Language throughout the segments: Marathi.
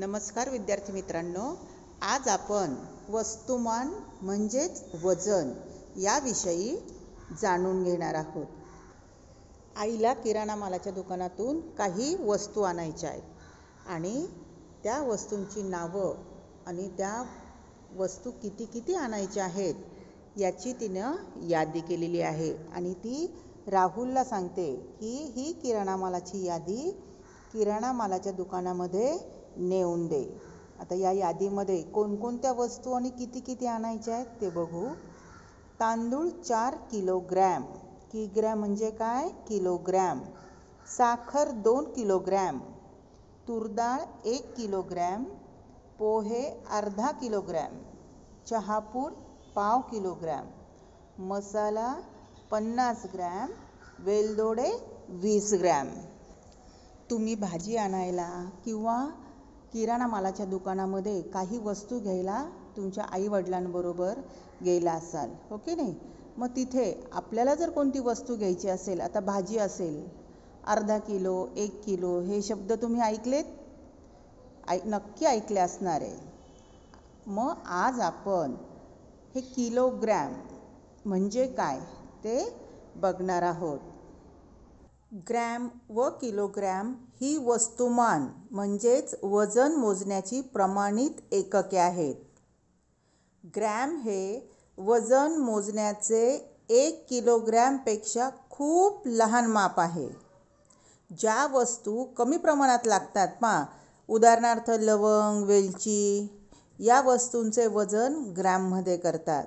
नमस्कार विद्यार्थी मित्रांनो आज आपण वस्तुमान म्हणजेच वजन याविषयी जाणून घेणार आहोत आईला किराणा मालाच्या दुकानातून काही वस्तू आणायच्या आहेत आणि त्या वस्तूंची नावं आणि त्या वस्तू किती किती आणायच्या आहेत याची तिनं यादी केलेली आहे आणि ती राहुलला सांगते की ही किराणा मालाची यादी किराणा मालाच्या दुकानामध्ये नेऊन दे आता या यादीमध्ये कोणकोणत्या वस्तू आणि किती किती आणायच्या आहेत ते बघू तांदूळ चार किलोग्रॅम ग्रॅम म्हणजे काय किलोग्रॅम साखर दोन किलोग्रॅम तुरडाळ एक किलोग्रॅम पोहे अर्धा किलोग्रॅम चहापूड पाव किलोग्रॅम मसाला पन्नास ग्रॅम वेलदोडे वीस ग्रॅम तुम्ही भाजी आणायला किंवा किराणा मालाच्या दुकानामध्ये काही वस्तू घ्यायला तुमच्या आईवडिलांबरोबर गेला असाल ओके हो नाही मग तिथे आपल्याला जर कोणती वस्तू घ्यायची असेल आता भाजी असेल अर्धा किलो एक किलो हे शब्द तुम्ही ऐकलेत ऐ नक्की ऐकले असणार आहे मग आज आपण हे किलोग्रॅम म्हणजे काय ते बघणार आहोत ग्रॅम व किलोग्रॅम ही वस्तुमान म्हणजेच वजन मोजण्याची प्रमाणित एकके आहेत ग्रॅम हे वजन मोजण्याचे एक किलोग्रॅमपेक्षा खूप लहान माप आहे ज्या वस्तू कमी प्रमाणात लागतात मा उदाहरणार्थ लवंग वेलची या वस्तूंचे वजन ग्रॅममध्ये करतात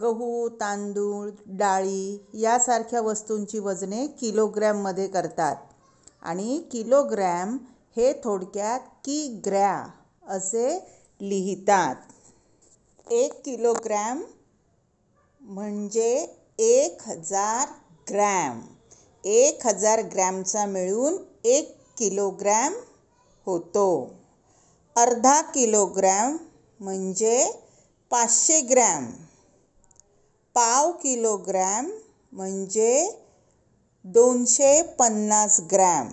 गहू तांदूळ डाळी यासारख्या वस्तूंची वजने किलोग्रॅममध्ये करतात आणि किलोग्रॅम हे थोडक्यात की ग्रॅ असे लिहितात एक किलोग्रॅम म्हणजे एक हजार ग्रॅम एक हजार ग्रॅमचा मिळून एक किलोग्रॅम होतो अर्धा किलोग्रॅम म्हणजे पाचशे ग्रॅम पाव किलोग्रॅम म्हणजे दोनशे पन्नास ग्रॅम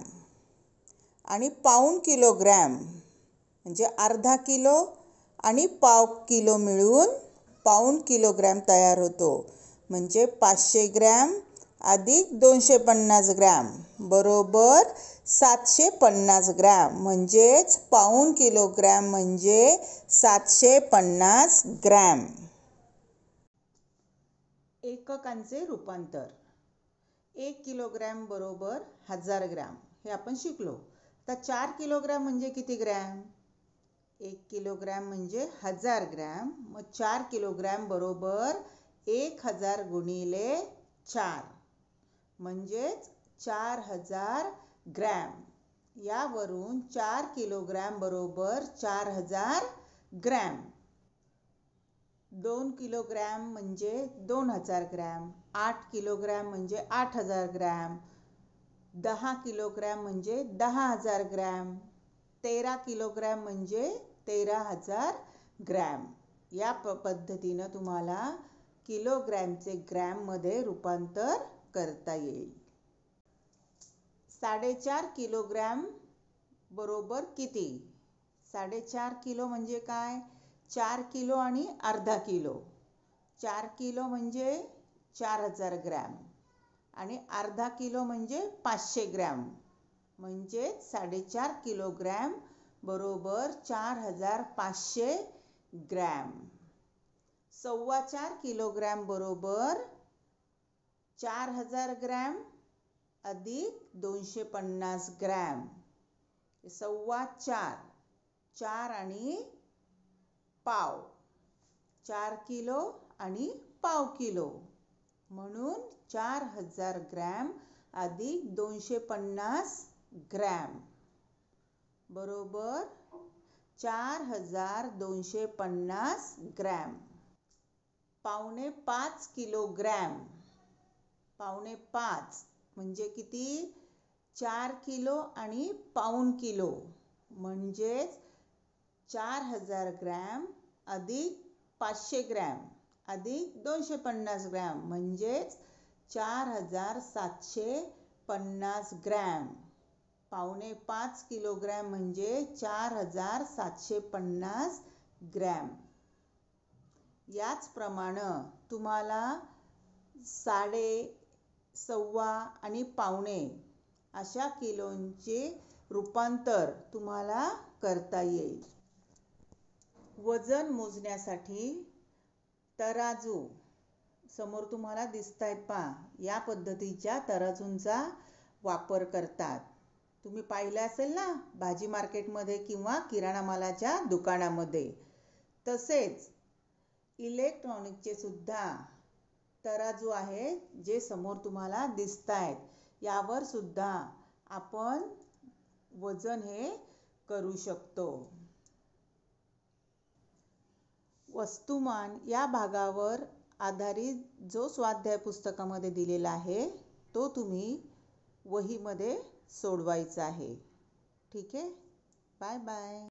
आणि पाऊण किलोग्रॅम म्हणजे अर्धा किलो आणि पाव किलो मिळून पाऊण किलोग्रॅम तयार होतो म्हणजे पाचशे ग्रॅम अधिक दोनशे पन्नास ग्रॅम बरोबर सातशे पन्नास ग्रॅम म्हणजेच पाऊण किलोग्रॅम म्हणजे सातशे पन्नास ग्रॅम एककांचे रूपांतर एक किलोग्रॅम बरोबर हजार ग्रॅम हे आपण शिकलो आता चार किलोग्रॅम म्हणजे किती ग्रॅम एक किलोग्रॅम म्हणजे हजार ग्रॅम मग चार किलोग्रॅम बरोबर एक हजार गुणिले चार म्हणजेच चार हजार ग्रॅम यावरून चार किलोग्रॅम बरोबर चार हजार ग्रॅम दोन किलोग्रॅम म्हणजे दोन हजार ग्रॅम आठ किलोग्रॅम म्हणजे आठ हजार ग्रॅम दहा किलोग्रॅम म्हणजे दहा हजार ग्रॅम तेरा किलोग्रॅम म्हणजे तेरा हजार ग्रॅम या प पद्धतीनं तुम्हाला किलोग्रॅमचे ग्रॅममध्ये रूपांतर करता येईल साडेचार किलोग्रॅम बरोबर किती साडेचार किलो म्हणजे काय चार किलो आणि अर्धा किलो चार किलो म्हणजे चार हजार ग्रॅम आणि अर्धा किलो म्हणजे पाचशे ग्रॅम म्हणजे साडेचार किलोग्रॅम बरोबर चार हजार पाचशे ग्रॅम सव्वा चार किलोग्रॅम बरोबर चार हजार ग्रॅम अधिक दोनशे पन्नास ग्रॅम सव्वा चार चार आणि पाव चार किलो आणि पाव किलो म्हणून चार हजार ग्रॅम अधिक दोनशे पन्नास ग्रॅम बरोबर चार हजार दोनशे पन्नास ग्रॅम पावणे पाच किलो ग्रॅम पावणे पाच म्हणजे किती चार किलो आणि पाऊन किलो म्हणजेच चार हजार ग्रॅम अधिक पाचशे ग्रॅम अधिक दोनशे पन्नास ग्रॅम म्हणजेच चार हजार सातशे पन्नास ग्रॅम पावणे पाच किलोग्रॅम म्हणजे चार हजार सातशे पन्नास ग्रॅम याचप्रमाणं तुम्हाला साडे सव्वा आणि पावणे अशा किलोंचे रूपांतर तुम्हाला करता येईल वजन मोजण्यासाठी तराजू समोर तुम्हाला दिसत आहेत पहा या पद्धतीच्या तराजूंचा वापर करतात तुम्ही पाहिलं असेल ना भाजी मार्केटमध्ये किंवा किराणा मालाच्या दुकानामध्ये तसेच इलेक्ट्रॉनिकचे सुद्धा तराजू आहे जे समोर तुम्हाला दिसत आहेत यावर सुद्धा आपण वजन हे करू शकतो वस्तुमान या भागावर आधारित जो स्वाध्याय पुस्तकामध्ये दिलेला आहे तो तुम्ही वहीमध्ये सोडवायचा आहे ठीक आहे बाय बाय